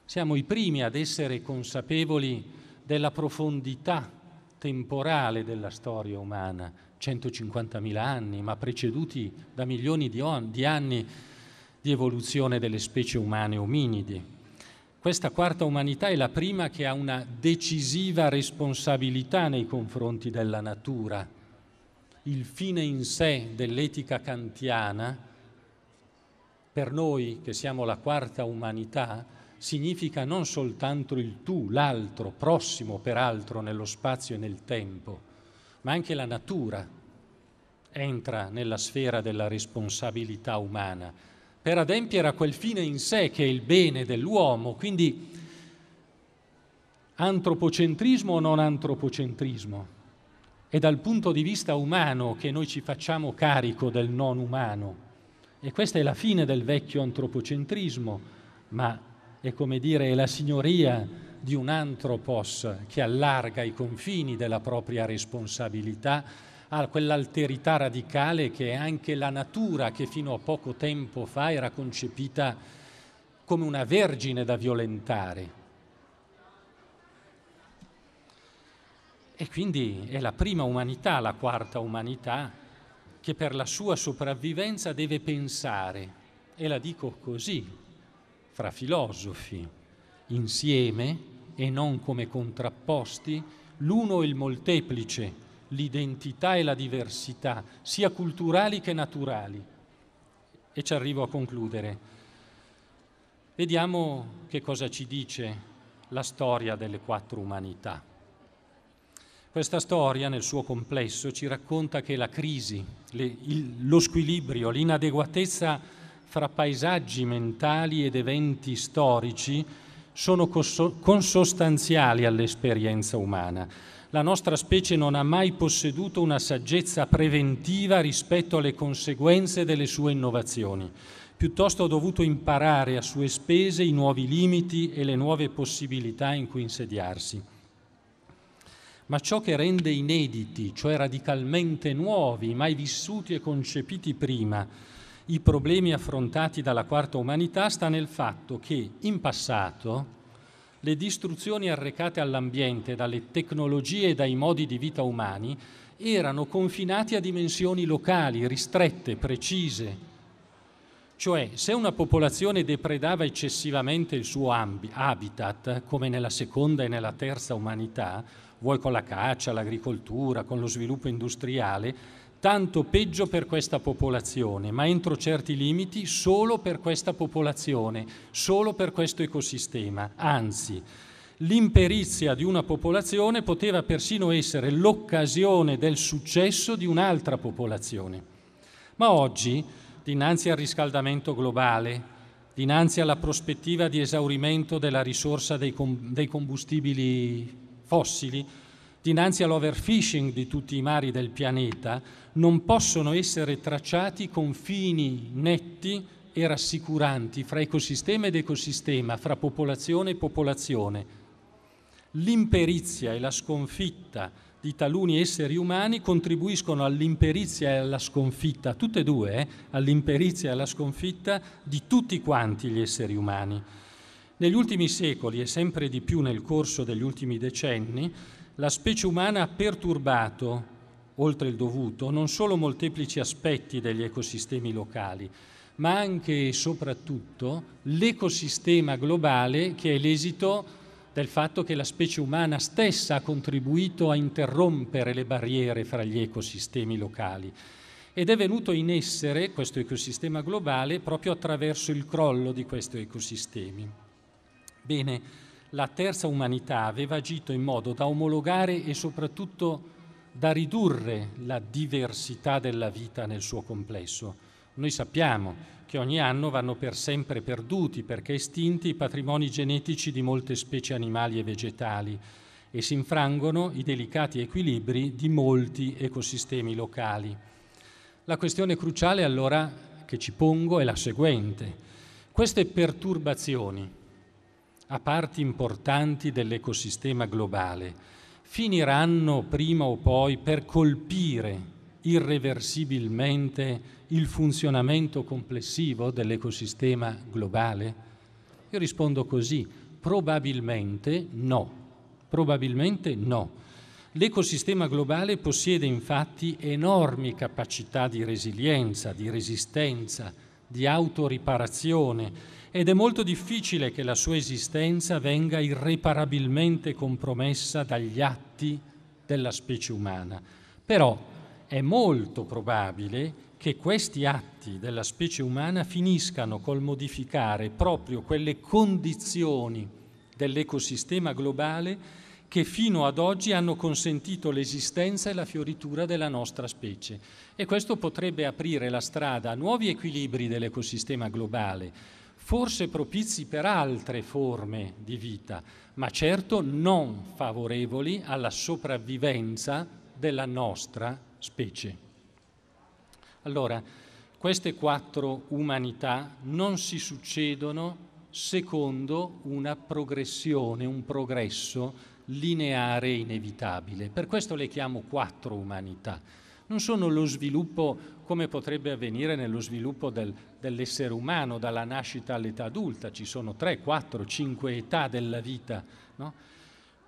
Siamo i primi ad essere consapevoli della profondità temporale della storia umana 150.000 anni, ma preceduti da milioni di, on- di anni di evoluzione delle specie umane ominidi. Questa quarta umanità è la prima che ha una decisiva responsabilità nei confronti della natura. Il fine in sé dell'etica kantiana, per noi che siamo la quarta umanità, significa non soltanto il tu, l'altro, prossimo peraltro nello spazio e nel tempo, ma anche la natura entra nella sfera della responsabilità umana per adempiere a quel fine in sé che è il bene dell'uomo. Quindi antropocentrismo o non antropocentrismo? È dal punto di vista umano che noi ci facciamo carico del non umano. E questa è la fine del vecchio antropocentrismo, ma è come dire è la signoria di un antropos che allarga i confini della propria responsabilità a quell'alterità radicale che è anche la natura che fino a poco tempo fa era concepita come una vergine da violentare. E quindi è la prima umanità, la quarta umanità, che per la sua sopravvivenza deve pensare, e la dico così, fra filosofi, insieme e non come contrapposti, l'uno e il molteplice, l'identità e la diversità, sia culturali che naturali. E ci arrivo a concludere. Vediamo che cosa ci dice la storia delle quattro umanità. Questa storia nel suo complesso ci racconta che la crisi, le, il, lo squilibrio, l'inadeguatezza fra paesaggi mentali ed eventi storici sono consostanziali all'esperienza umana. La nostra specie non ha mai posseduto una saggezza preventiva rispetto alle conseguenze delle sue innovazioni. Piuttosto ha dovuto imparare a sue spese i nuovi limiti e le nuove possibilità in cui insediarsi. Ma ciò che rende inediti, cioè radicalmente nuovi, mai vissuti e concepiti prima, i problemi affrontati dalla quarta umanità sta nel fatto che in passato le distruzioni arrecate all'ambiente dalle tecnologie e dai modi di vita umani erano confinati a dimensioni locali, ristrette, precise. Cioè, se una popolazione depredava eccessivamente il suo ambi- habitat, come nella seconda e nella terza umanità, vuoi con la caccia, l'agricoltura, con lo sviluppo industriale, tanto peggio per questa popolazione, ma entro certi limiti solo per questa popolazione, solo per questo ecosistema. Anzi, l'imperizia di una popolazione poteva persino essere l'occasione del successo di un'altra popolazione. Ma oggi, dinanzi al riscaldamento globale, dinanzi alla prospettiva di esaurimento della risorsa dei, combustibili fossili, dinanzi all'overfishing di tutti i mari del pianeta, non possono essere tracciati confini netti e rassicuranti fra ecosistema ed ecosistema, fra popolazione e popolazione. L'imperizia e la sconfitta di taluni esseri umani contribuiscono all'imperizia e alla sconfitta, tutte e due, eh? all'imperizia e alla sconfitta di tutti quanti gli esseri umani. Negli ultimi secoli e sempre di più nel corso degli ultimi decenni, la specie umana ha perturbato, oltre il dovuto, non solo molteplici aspetti degli ecosistemi locali, ma anche e soprattutto l'ecosistema globale che è l'esito del fatto che la specie umana stessa ha contribuito a interrompere le barriere fra gli ecosistemi locali ed è venuto in essere questo ecosistema globale proprio attraverso il crollo di questi ecosistemi. Bene, la terza umanità aveva agito in modo da omologare e soprattutto da ridurre la diversità della vita nel suo complesso. Noi sappiamo che ogni anno vanno per sempre perduti perché estinti i patrimoni genetici di molte specie animali e vegetali e si infrangono i delicati equilibri di molti ecosistemi locali. La questione cruciale allora che ci pongo è la seguente. Queste perturbazioni a parti importanti dell'ecosistema globale, finiranno prima o poi per colpire irreversibilmente il funzionamento complessivo dell'ecosistema globale? Io rispondo così, probabilmente no, probabilmente no. L'ecosistema globale possiede infatti enormi capacità di resilienza, di resistenza, di autoriparazione, ed è molto difficile che la sua esistenza venga irreparabilmente compromessa dagli atti della specie umana. Però è molto probabile che questi atti della specie umana finiscano col modificare proprio quelle condizioni dell'ecosistema globale che fino ad oggi hanno consentito l'esistenza e la fioritura della nostra specie. E questo potrebbe aprire la strada a nuovi equilibri dell'ecosistema globale, forse propizi per altre forme di vita, ma certo non favorevoli alla sopravvivenza della nostra specie. Allora, queste quattro umanità non si succedono secondo una progressione, un progresso lineare e inevitabile. Per questo le chiamo quattro umanità non sono lo sviluppo come potrebbe avvenire nello sviluppo del, dell'essere umano dalla nascita all'età adulta, ci sono 3, 4, 5 età della vita, no?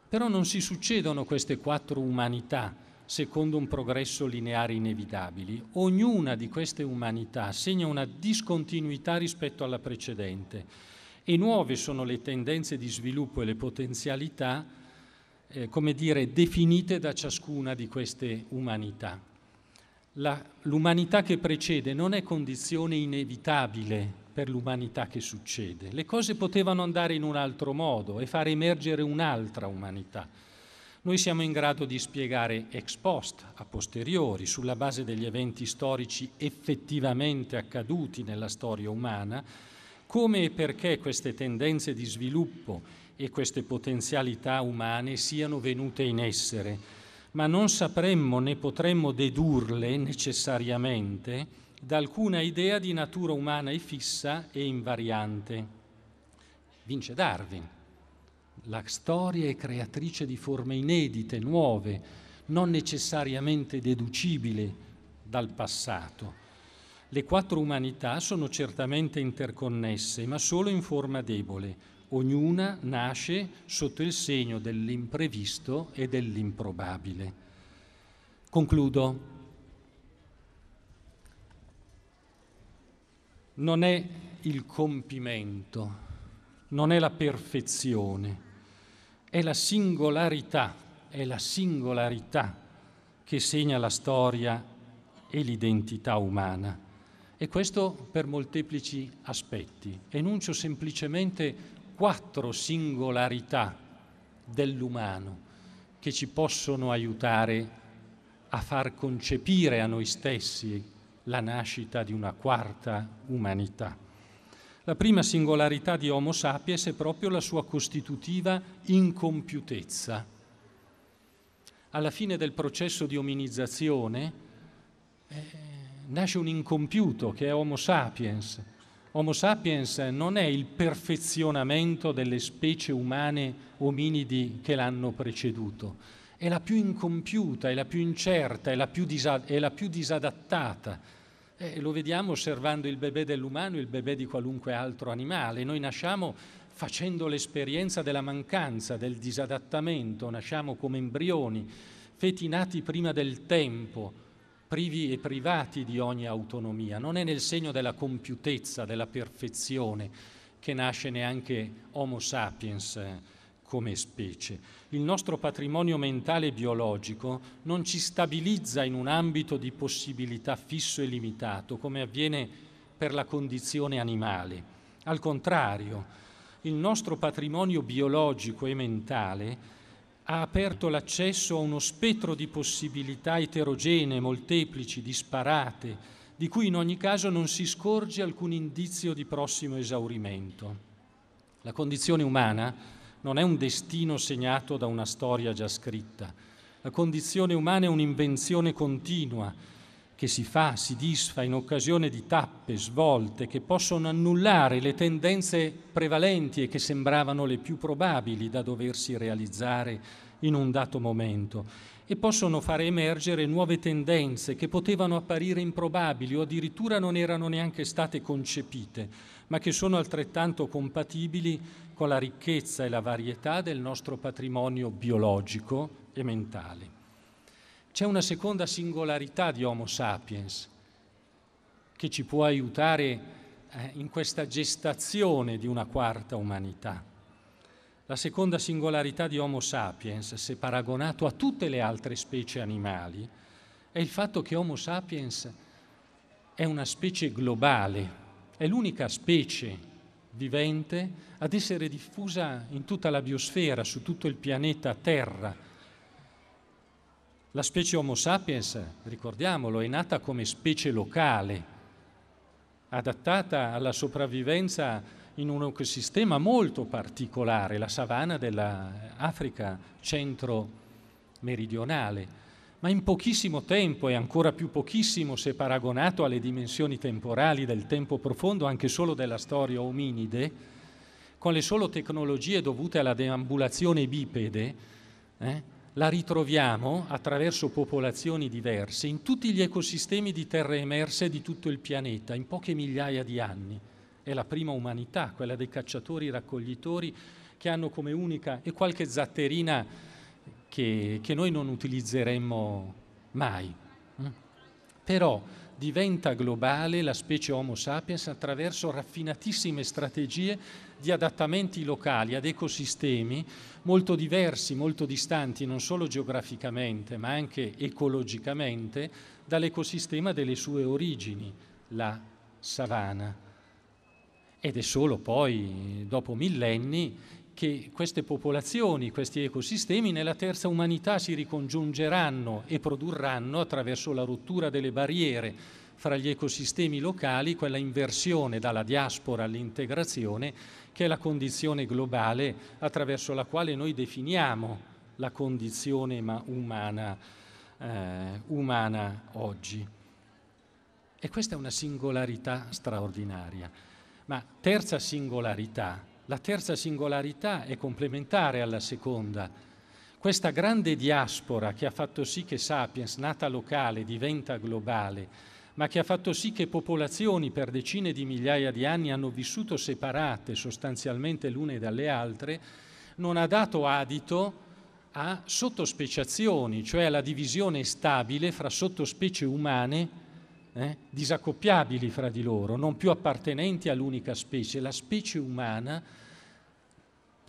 però non si succedono queste quattro umanità secondo un progresso lineare inevitabile. Ognuna di queste umanità segna una discontinuità rispetto alla precedente e nuove sono le tendenze di sviluppo e le potenzialità, eh, come dire, definite da ciascuna di queste umanità l'umanità che precede non è condizione inevitabile per l'umanità che succede. Le cose potevano andare in un altro modo e far emergere un'altra umanità. Noi siamo in grado di spiegare ex post, a posteriori, sulla base degli eventi storici effettivamente accaduti nella storia umana, come e perché queste tendenze di sviluppo e queste potenzialità umane siano venute in essere ma non sapremmo né potremmo dedurle necessariamente da alcuna idea di natura umana e fissa e invariante. Vince Darwin. La storia è creatrice di forme inedite, nuove, non necessariamente deducibili dal passato. Le quattro umanità sono certamente interconnesse, ma solo in forma debole ognuna nasce sotto il segno dell'imprevisto e dell'improbabile. Concludo. Non è il compimento, non è la perfezione, è la singolarità, è la singolarità che segna la storia e l'identità umana. E questo per molteplici aspetti. Enuncio semplicemente quattro singolarità dell'umano che ci possono aiutare a far concepire a noi stessi la nascita di una quarta umanità. La prima singolarità di Homo sapiens è proprio la sua costitutiva incompiutezza. Alla fine del processo di ominizzazione eh, nasce un incompiuto che è Homo sapiens, Homo sapiens non è il perfezionamento delle specie umane ominidi che l'hanno preceduto, è la più incompiuta, è la più incerta, è la più, disa- è la più disadattata. Eh, lo vediamo osservando il bebè dell'umano e il bebè di qualunque altro animale. Noi nasciamo facendo l'esperienza della mancanza, del disadattamento, nasciamo come embrioni, feti nati prima del tempo, privi e privati di ogni autonomia, non è nel segno della compiutezza, della perfezione che nasce neanche Homo sapiens eh, come specie. Il nostro patrimonio mentale e biologico non ci stabilizza in un ambito di possibilità fisso e limitato, come avviene per la condizione animale. Al contrario, il nostro patrimonio biologico e mentale ha aperto l'accesso a uno spettro di possibilità eterogenee, molteplici, disparate, di cui in ogni caso non si scorge alcun indizio di prossimo esaurimento. La condizione umana non è un destino segnato da una storia già scritta. La condizione umana è un'invenzione continua, che si fa, si disfa in occasione di tappe, svolte che possono annullare le tendenze prevalenti e che sembravano le più probabili da doversi realizzare in un dato momento e possono fare emergere nuove tendenze che potevano apparire improbabili o addirittura non erano neanche state concepite, ma che sono altrettanto compatibili con la ricchezza e la varietà del nostro patrimonio biologico e mentale. C'è una seconda singolarità di Homo sapiens che ci può aiutare eh, in questa gestazione di una quarta umanità. La seconda singolarità di Homo sapiens, se paragonato a tutte le altre specie animali, è il fatto che Homo sapiens è una specie globale, è l'unica specie vivente ad essere diffusa in tutta la biosfera, su tutto il pianeta Terra la specie Homo sapiens, ricordiamolo, è nata come specie locale, adattata alla sopravvivenza in un ecosistema molto particolare, la savana dell'Africa centro-meridionale, ma in pochissimo tempo, e ancora più pochissimo se paragonato alle dimensioni temporali del tempo profondo, anche solo della storia ominide, con le solo tecnologie dovute alla deambulazione bipede, eh, la ritroviamo attraverso popolazioni diverse in tutti gli ecosistemi di terre emerse di tutto il pianeta in poche migliaia di anni. È la prima umanità, quella dei cacciatori raccoglitori che hanno come unica e qualche zatterina che, che noi non utilizzeremmo mai. Mm. Però diventa globale la specie Homo sapiens attraverso raffinatissime strategie di adattamenti locali ad ecosistemi molto diversi, molto distanti non solo geograficamente ma anche ecologicamente dall'ecosistema delle sue origini, la savana. Ed è solo poi, dopo millenni, che queste popolazioni, questi ecosistemi nella terza umanità si ricongiungeranno e produrranno attraverso la rottura delle barriere fra gli ecosistemi locali, quella inversione dalla diaspora all'integrazione, che è la condizione globale attraverso la quale noi definiamo la condizione umana, eh, umana oggi. E questa è una singolarità straordinaria. Ma terza singolarità la terza singolarità è complementare alla seconda. Questa grande diaspora che ha fatto sì che Sapiens, nata locale, diventa globale, ma che ha fatto sì che popolazioni per decine di migliaia di anni hanno vissuto separate sostanzialmente l'une dalle altre, non ha dato adito a sottospeciazioni, cioè alla divisione stabile fra sottospecie umane eh, disacoppiabili fra di loro, non più appartenenti all'unica specie. La specie umana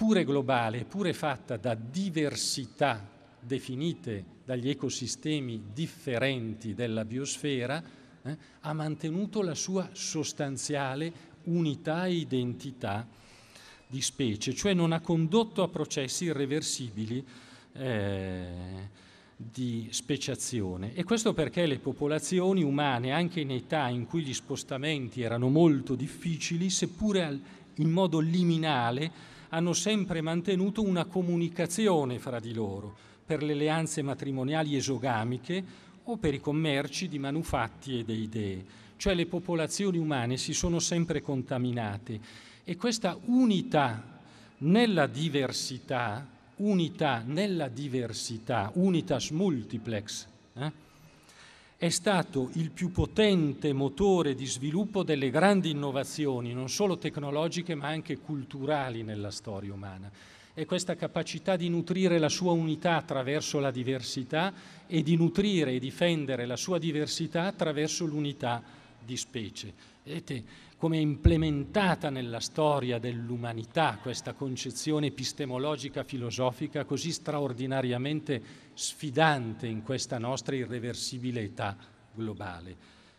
pure globale, pure fatta da diversità definite dagli ecosistemi differenti della biosfera, eh, ha mantenuto la sua sostanziale unità e identità di specie, cioè non ha condotto a processi irreversibili eh, di speciazione. E questo perché le popolazioni umane, anche in età in cui gli spostamenti erano molto difficili, seppure al, in modo liminale, hanno sempre mantenuto una comunicazione fra di loro per le alleanze matrimoniali esogamiche o per i commerci di manufatti e di idee. Cioè le popolazioni umane si sono sempre contaminate e questa unità nella diversità, unità nella diversità, unitas multiplex, eh? è stato il più potente motore di sviluppo delle grandi innovazioni, non solo tecnologiche ma anche culturali nella storia umana. E questa capacità di nutrire la sua unità attraverso la diversità e di nutrire e difendere la sua diversità attraverso l'unità di specie. Vedete, come è implementata nella storia dell'umanità questa concezione epistemologica filosofica così straordinariamente sfidante in questa nostra irreversibile età globale.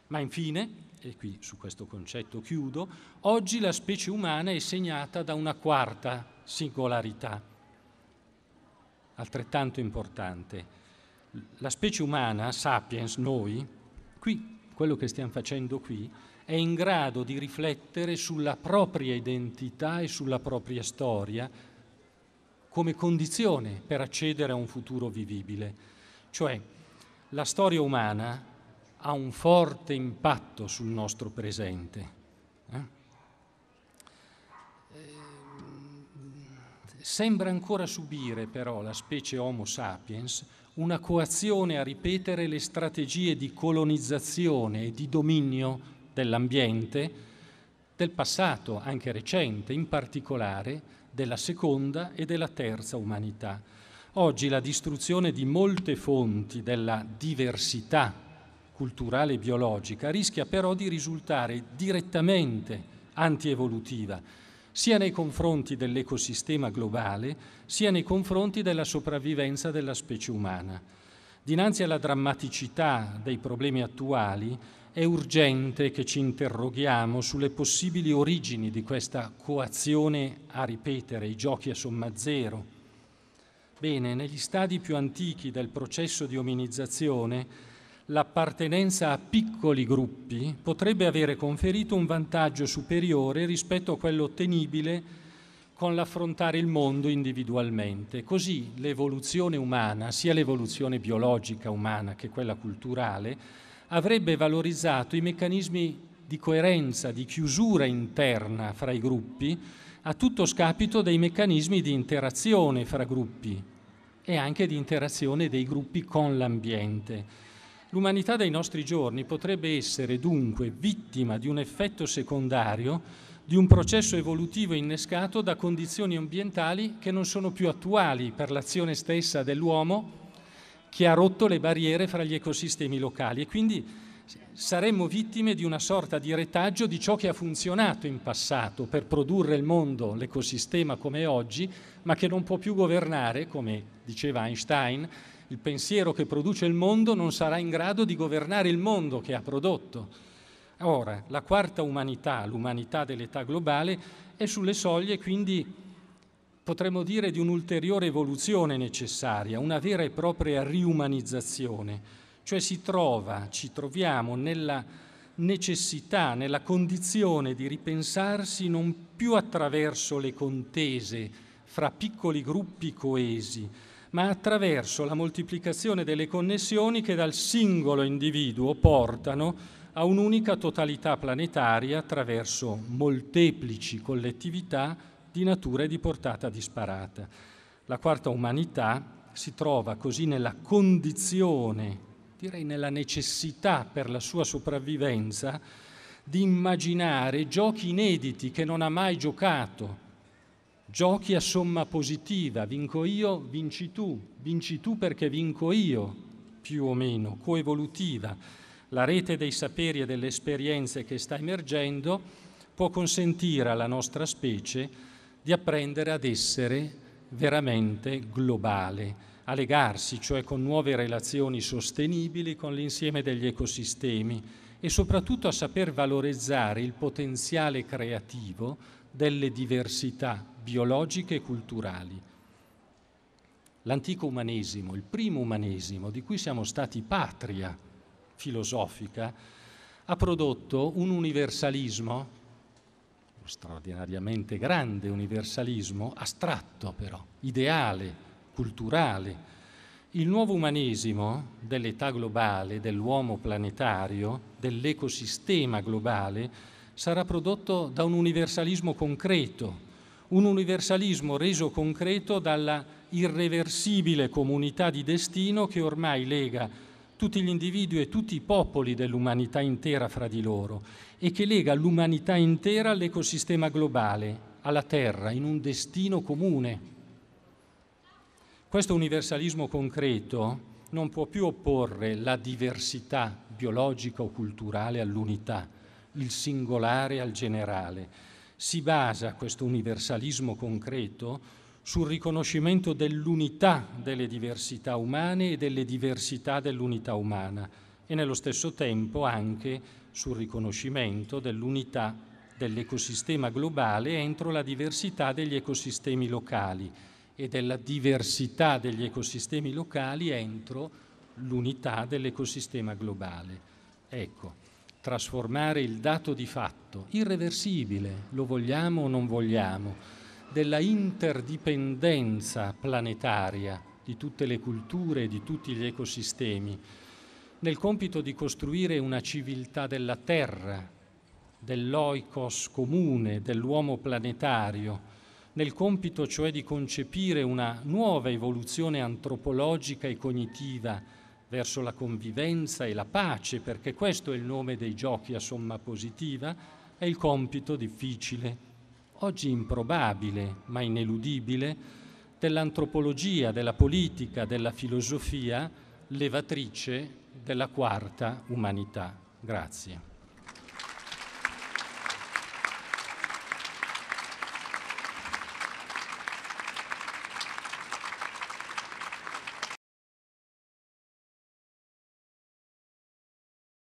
Ma infine, e qui su questo concetto chiudo, oggi la specie umana è segnata da una quarta singolarità, altrettanto importante. La specie umana, sapiens, noi, qui, quello che stiamo facendo qui, è in grado di riflettere sulla propria identità e sulla propria storia come condizione per accedere a un futuro vivibile. Cioè, la storia umana ha un forte impatto sul nostro presente. Eh? Ehm, sembra ancora subire però la specie Homo sapiens una coazione a ripetere le strategie di colonizzazione e di dominio dell'ambiente del passato, anche recente, in particolare della seconda e della terza umanità. Oggi la distruzione di molte fonti della diversità culturale e biologica rischia però di risultare direttamente antievolutiva, sia nei confronti dell'ecosistema globale, sia nei confronti della sopravvivenza della specie umana. Dinanzi alla drammaticità dei problemi attuali, è urgente che ci interroghiamo sulle possibili origini di questa coazione a ripetere i giochi a somma zero. Bene, negli stadi più antichi del processo di ominizzazione l'appartenenza a piccoli gruppi potrebbe avere conferito un vantaggio superiore rispetto a quello ottenibile con l'affrontare il mondo individualmente. Così l'evoluzione umana, sia l'evoluzione biologica umana che quella culturale, avrebbe valorizzato i meccanismi di coerenza, di chiusura interna fra i gruppi, a tutto scapito dei meccanismi di interazione fra gruppi e anche di interazione dei gruppi con l'ambiente. L'umanità dei nostri giorni potrebbe essere dunque vittima di un effetto secondario di un processo evolutivo innescato da condizioni ambientali che non sono più attuali per l'azione stessa dell'uomo che ha rotto le barriere fra gli ecosistemi locali e quindi saremmo vittime di una sorta di retaggio di ciò che ha funzionato in passato per produrre il mondo, l'ecosistema come è oggi, ma che non può più governare, come diceva Einstein, il pensiero che produce il mondo non sarà in grado di governare il mondo che ha prodotto. Ora, la quarta umanità, l'umanità dell'età globale, è sulle soglie, quindi potremmo dire di un'ulteriore evoluzione necessaria, una vera e propria riumanizzazione, cioè si trova, ci troviamo nella necessità, nella condizione di ripensarsi non più attraverso le contese fra piccoli gruppi coesi, ma attraverso la moltiplicazione delle connessioni che dal singolo individuo portano a un'unica totalità planetaria attraverso molteplici collettività di natura e di portata disparata. La quarta umanità si trova così nella condizione, direi nella necessità per la sua sopravvivenza, di immaginare giochi inediti che non ha mai giocato, giochi a somma positiva, vinco io, vinci tu, vinci tu perché vinco io, più o meno, coevolutiva. La rete dei saperi e delle esperienze che sta emergendo può consentire alla nostra specie di apprendere ad essere veramente globale, a legarsi, cioè con nuove relazioni sostenibili con l'insieme degli ecosistemi e soprattutto a saper valorizzare il potenziale creativo delle diversità biologiche e culturali. L'antico umanesimo, il primo umanesimo di cui siamo stati patria filosofica, ha prodotto un universalismo straordinariamente grande universalismo, astratto però, ideale, culturale. Il nuovo umanesimo dell'età globale, dell'uomo planetario, dell'ecosistema globale, sarà prodotto da un universalismo concreto, un universalismo reso concreto dalla irreversibile comunità di destino che ormai lega tutti gli individui e tutti i popoli dell'umanità intera fra di loro e che lega l'umanità intera all'ecosistema globale, alla Terra, in un destino comune. Questo universalismo concreto non può più opporre la diversità biologica o culturale all'unità, il singolare al generale. Si basa questo universalismo concreto sul riconoscimento dell'unità delle diversità umane e delle diversità dell'unità umana e nello stesso tempo anche sul riconoscimento dell'unità dell'ecosistema globale entro la diversità degli ecosistemi locali e della diversità degli ecosistemi locali entro l'unità dell'ecosistema globale. Ecco, trasformare il dato di fatto irreversibile, lo vogliamo o non vogliamo, della interdipendenza planetaria di tutte le culture e di tutti gli ecosistemi, nel compito di costruire una civiltà della terra, dell'oikos comune, dell'uomo planetario, nel compito cioè di concepire una nuova evoluzione antropologica e cognitiva verso la convivenza e la pace, perché questo è il nome dei giochi a somma positiva, è il compito difficile oggi improbabile ma ineludibile, dell'antropologia, della politica, della filosofia, levatrice della quarta umanità. Grazie.